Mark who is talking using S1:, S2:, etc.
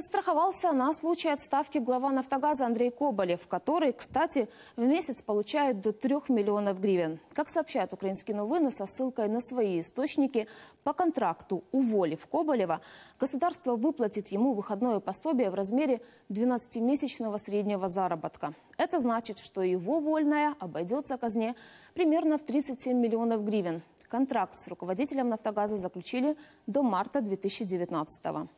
S1: Подстраховался на случай отставки глава «Нафтогаза» Андрей Коболев, который, кстати, в месяц получает до 3 миллионов гривен. Как сообщают украинские новины со ссылкой на свои источники, по контракту уволив Коболева, государство выплатит ему выходное пособие в размере 12-месячного среднего заработка. Это значит, что его вольная обойдется казне примерно в 37 миллионов гривен. Контракт с руководителем «Нафтогаза» заключили до марта 2019 года.